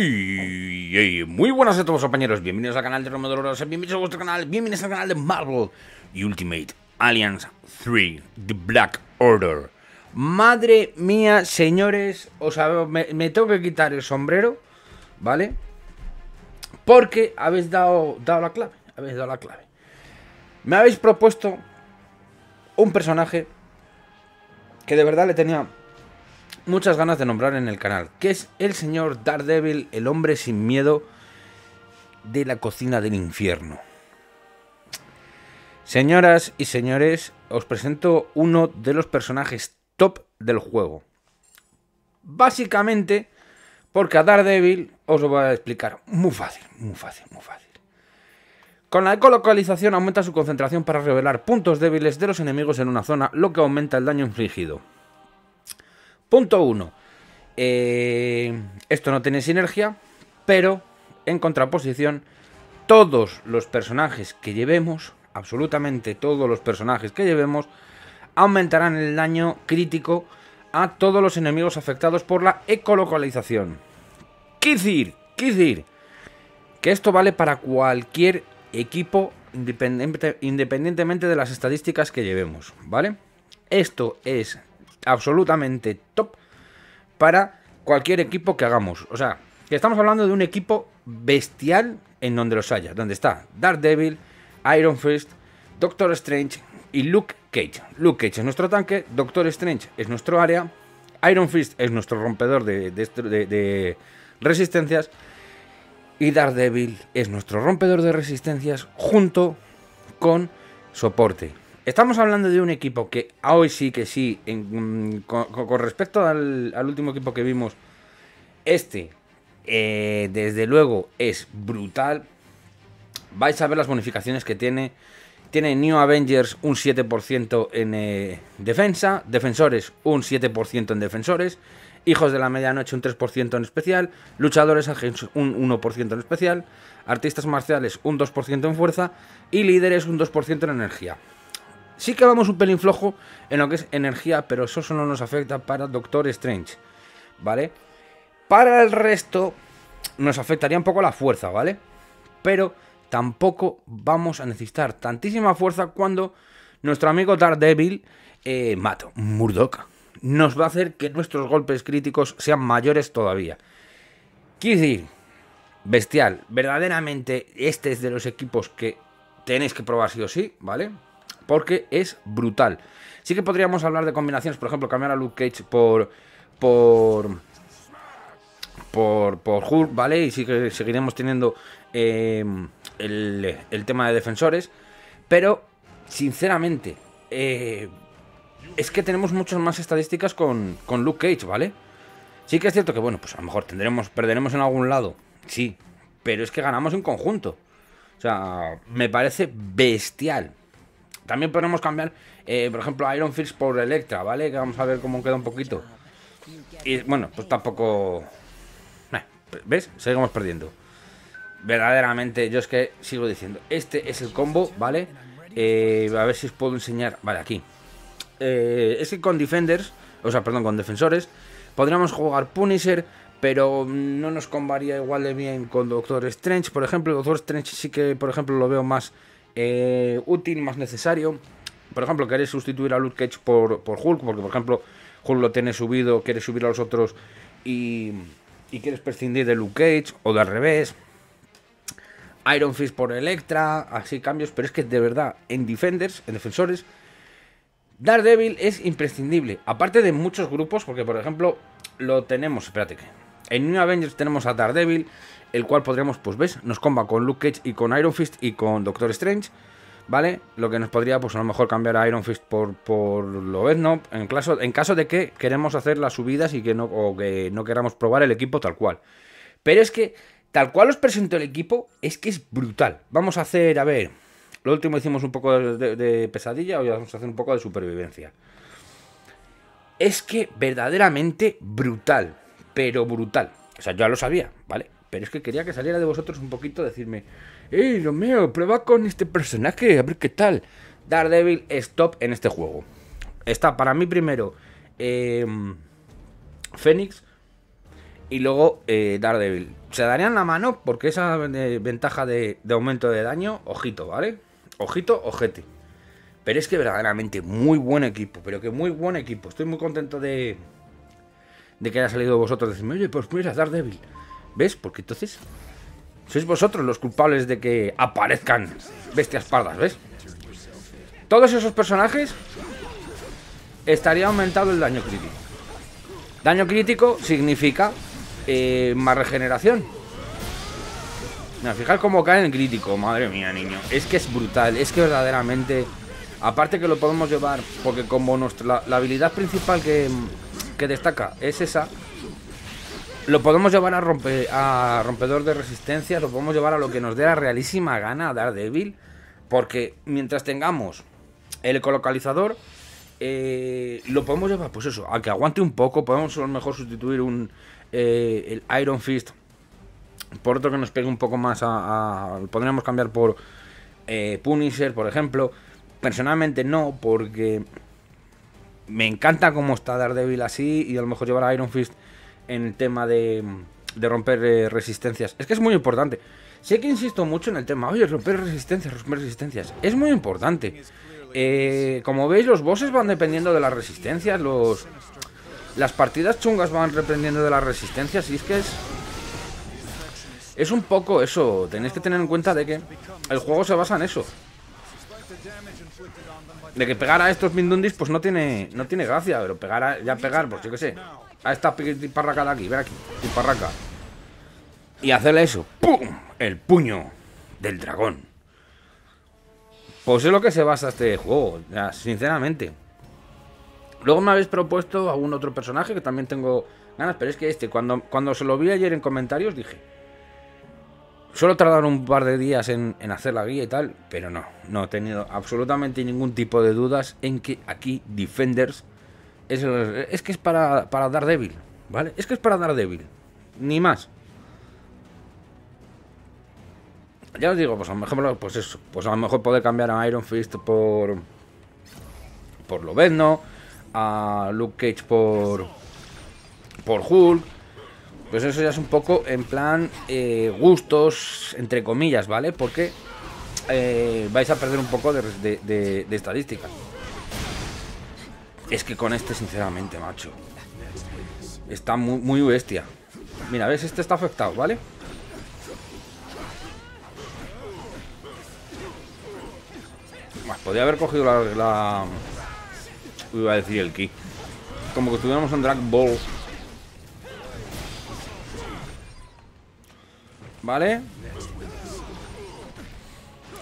Y, muy buenas a todos compañeros, bienvenidos al canal de Doloroso, bienvenidos a vuestro canal, bienvenidos al canal de Marvel Ultimate Alliance 3, The Black Order. Madre mía, señores, os me, me, tengo que quitar el sombrero, ¿vale? Porque habéis dado, dado la clave, habéis dado la clave. Me habéis propuesto un personaje que de verdad le tenía muchas ganas de nombrar en el canal, que es el señor Daredevil, el hombre sin miedo de la cocina del infierno. Señoras y señores, os presento uno de los personajes top del juego. Básicamente, porque a Daredevil os lo voy a explicar muy fácil, muy fácil, muy fácil. Con la ecolocalización aumenta su concentración para revelar puntos débiles de los enemigos en una zona, lo que aumenta el daño infligido. Punto 1. Eh, esto no tiene sinergia, pero en contraposición, todos los personajes que llevemos, absolutamente todos los personajes que llevemos, aumentarán el daño crítico a todos los enemigos afectados por la ecolocalización. ¿Qué decir? ¿Qué decir? Que esto vale para cualquier equipo independientemente de las estadísticas que llevemos, ¿vale? Esto es absolutamente top para cualquier equipo que hagamos. O sea, estamos hablando de un equipo bestial en donde los haya, donde está Dark Devil, Iron Fist, Doctor Strange y Luke Cage. Luke Cage es nuestro tanque, Doctor Strange es nuestro área, Iron Fist es nuestro rompedor de, resistencias y Dark Devil es nuestro rompedor de resistencias junto con soporte. Estamos hablando de un equipo que ah, hoy sí que sí, con, respecto al, último equipo que vimos, este, eh, desde luego, es brutal. Vais a ver las bonificaciones que tiene. Tiene New Avengers un 7% en eh, defensa, defensores un 7% en defensores, hijos de la medianoche un 3% en especial, luchadores un 1% en especial, artistas marciales un 2% en fuerza y líderes un 2% en energía. Sí que vamos un pelín flojo en lo que es energía, pero eso solo nos afecta para Doctor Strange, ¿vale? Para el resto nos afectaría un poco la fuerza, ¿vale? Pero tampoco vamos a necesitar tantísima fuerza cuando nuestro amigo Daredevil, eh, Mato, nos va a hacer que nuestros golpes críticos sean mayores todavía. Quiero decir, bestial, verdaderamente este es de los equipos que tenéis que probar sí o sí, ¿vale? porque es brutal. Sí que podríamos hablar de combinaciones, por ejemplo, cambiar a Luke Cage por. por. por, por Hulk, ¿vale? Y sí que seguiremos teniendo em, el, tema de defensores. Pero, sinceramente, eh, es que tenemos muchas más estadísticas con, con Luke Cage, ¿vale? Sí que es cierto que, bueno, pues a lo mejor tendremos, perderemos en algún lado, sí, pero es que ganamos en conjunto. O sea, me parece bestial, también podemos cambiar, eh, por ejemplo, Iron Fist por Electra, ¿vale? Que vamos a ver cómo queda un poquito. Y bueno, pues tampoco... Eh, ¿Ves? Seguimos perdiendo. Verdaderamente, yo es que sigo diciendo. Este es el combo, ¿vale? Eh, a ver si os puedo enseñar. Vale, aquí. es que con defenders, o sea, perdón, con defensores, podríamos jugar Punisher, pero no nos combaría igual de bien con Doctor Strange, por ejemplo. Doctor Strange sí que, por ejemplo, lo veo más eh, útil, más necesario. Por ejemplo, querés sustituir a Luke Cage por, Hulk, porque por ejemplo Hulk lo tiene subido, quieres subir a los otros y, y quieres prescindir de Luke Cage o de al revés. Iron Fist por Electra, así cambios, pero es que de verdad, en Defenders, en Defensores, Daredevil es imprescindible, aparte de muchos grupos, porque por ejemplo lo tenemos, espérate que en New Avengers tenemos a Daredevil, el cual podríamos, pues ves, nos comba con Luke Cage y con Iron Fist y con Doctor Strange, ¿vale? Lo que nos podría, pues a lo mejor cambiar a Iron Fist por, por Lobezno, en caso, en caso de que queremos hacer las subidas y que no, o que no queramos probar el equipo tal cual. Pero es que, tal cual os presento el equipo, es que es brutal. Vamos a hacer, a ver, lo último hicimos un poco de, de pesadilla, hoy vamos a hacer un poco de supervivencia. Es que verdaderamente brutal pero brutal. O sea, yo ya lo sabía, ¿vale? Pero es que quería que saliera de vosotros un poquito, decirme, lo mío! prueba con este personaje, a ver qué tal! Daredevil stop en este juego. Está para mí primero eh, y luego eh, Daredevil. Se darían la mano porque esa eh, ventaja de, aumento de daño, ojito, ¿vale? Ojito, ojete. Pero es que verdaderamente muy buen equipo, pero que muy buen equipo. Estoy muy contento de, de que haya salido vosotros decirme, oye, pues dar débil ¿Ves? Porque entonces sois vosotros los culpables de que aparezcan bestias pardas, ¿ves? Todos esos personajes estaría aumentado el daño crítico. Daño crítico significa eh, más regeneración. Mira, fijar cómo cae en crítico, madre mía, niño. Es que es brutal, es que verdaderamente... Aparte que lo podemos llevar, porque como nuestra, la habilidad principal que, que destaca es esa. Lo podemos llevar a, a rompedor de resistencia, lo podemos llevar a lo que nos dé la realísima gana a dar débil porque mientras tengamos el ecolocalizador, eh, lo podemos llevar, pues eso, a que aguante un poco, podemos a lo mejor sustituir un, eh, el Iron Fist por otro que nos pegue un poco más a... podríamos cambiar por eh, Punisher, por ejemplo. Personalmente no, porque me encanta cómo está Daredevil así y a lo mejor llevar a Iron Fist en el tema de, romper eh, resistencias. Es que es muy importante. Sé que insisto mucho en el tema, oye, romper resistencias, romper resistencias. Es muy importante. Eh, como veis, los bosses van dependiendo de las resistencias, los... Las partidas chungas van dependiendo de las resistencias y es que es... Es un poco eso, tenéis que tener en cuenta de que el juego se basa en eso. De que pegar a estos Mindundis, pues no tiene, no tiene gracia, pero pegar ya pegar, pues yo qué sé. A esta parraca de aquí, ver aquí, tiparraca. Y hacerle eso, ¡pum! El puño del dragón. Pues es lo que se basa este juego, sinceramente. Luego me habéis propuesto algún otro personaje que también tengo ganas, pero es que este, cuando, cuando se lo vi ayer en comentarios, dije, Solo tardaron un par de días en, hacer la guía y tal, pero no, no he tenido absolutamente ningún tipo de dudas en que aquí Defenders es, que es para, dar débil, ¿vale? Es que es para dar débil, ni más. Ya os digo, pues a lo mejor, pues eso, pues a lo mejor poder cambiar a Iron Fist por. por Lobezno, a Luke Cage por. por Hulk pues eso ya es un poco en plan eh, gustos, entre comillas, ¿vale? Porque eh, vais a perder un poco de, estadística. Es que con este, sinceramente, macho. Está muy, bestia. Mira, ¿ves? Este está afectado, ¿vale? podría haber cogido la... la... Iba a decir el ki. Como que tuviéramos un Drag Ball ¿Vale?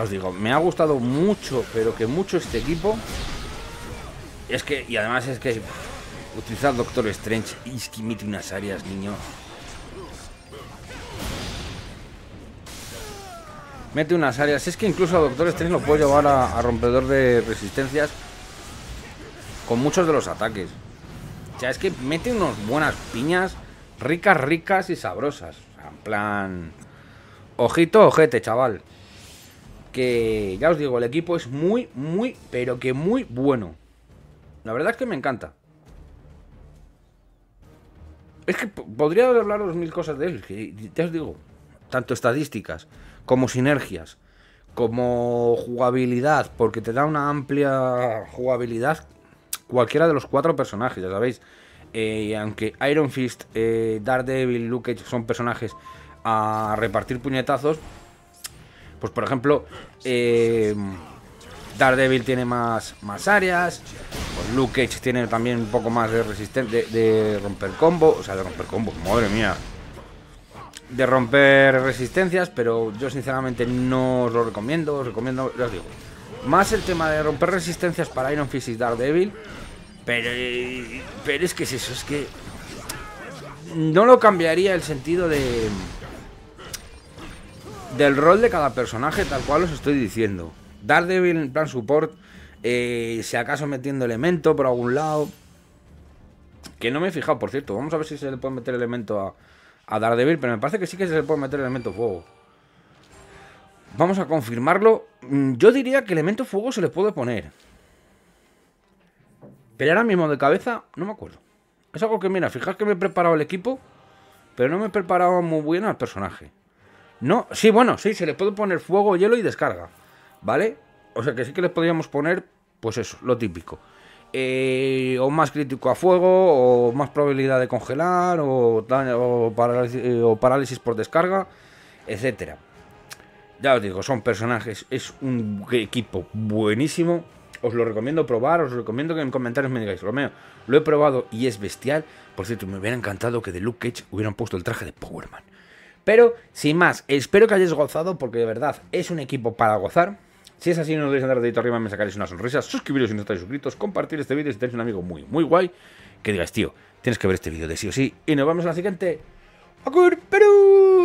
Os digo, me ha gustado mucho, pero que mucho este equipo. Es que, y además es que utilizar Doctor Strange y es que mete unas áreas, niño. Mete unas áreas. Es que incluso a Doctor Strange lo puede llevar a, a rompedor de resistencias con muchos de los ataques. O sea, es que mete unas buenas piñas ricas, ricas y sabrosas. En plan... Ojito, ojete, chaval. Que ya os digo, el equipo es muy, muy, pero que muy bueno. La verdad es que me encanta. Es que podría hablaros mil cosas de él, ya os digo. Tanto estadísticas, como sinergias, como jugabilidad, porque te da una amplia jugabilidad cualquiera de los cuatro personajes, ya sabéis. Eh, y aunque Iron Fist, eh, Daredevil, Luke Cage son personajes a repartir puñetazos. Pues por ejemplo, eh, Daredevil tiene más, más áreas. Pues, Luke Cage tiene también un poco más de resistencia de, romper combo. O sea, de romper combo, madre mía. De romper resistencias, pero yo sinceramente no os lo recomiendo. Os recomiendo, os digo, más el tema de romper resistencias para Iron Fist y Daredevil. Pero, pero es que es eso, es que no lo cambiaría el sentido de del rol de cada personaje, tal cual os estoy diciendo. Daredevil en plan support, eh, si acaso metiendo elemento por algún lado. Que no me he fijado, por cierto. Vamos a ver si se le puede meter elemento a, a Daredevil, pero me parece que sí que se le puede meter elemento fuego. Vamos a confirmarlo. Mm, yo diría que elemento fuego se le puede poner. Pero ahora mismo de cabeza no me acuerdo. Es algo que, mira, fijaos que me he preparado el equipo, pero no me he preparado muy bien al personaje. No, sí, bueno, sí, se le puede poner fuego, hielo y descarga, ¿vale? O sea que sí que les podríamos poner, pues eso, lo típico. Eh, o más crítico a fuego, o más probabilidad de congelar, eh, o, parálisis, por descarga, etcétera. Ya os digo, son personajes, es un equipo buenísimo. Os lo recomiendo probar, os recomiendo que en comentarios me digáis, Romeo, lo he probado y es bestial. Por cierto, me hubiera encantado que de Luke Cage hubieran puesto el traje de Power pero, sin más, espero que hayáis gozado porque de verdad es un equipo para gozar. Si es así, no olvidéis andar dedito arriba, me sacaréis una sonrisa, suscribiros si no estáis suscritos, compartir este vídeo si tenéis un amigo muy, muy guay, que digáis, tío, tienes que ver este vídeo de sí o sí. Y nos vemos en la siguiente. ¡Acur Perú!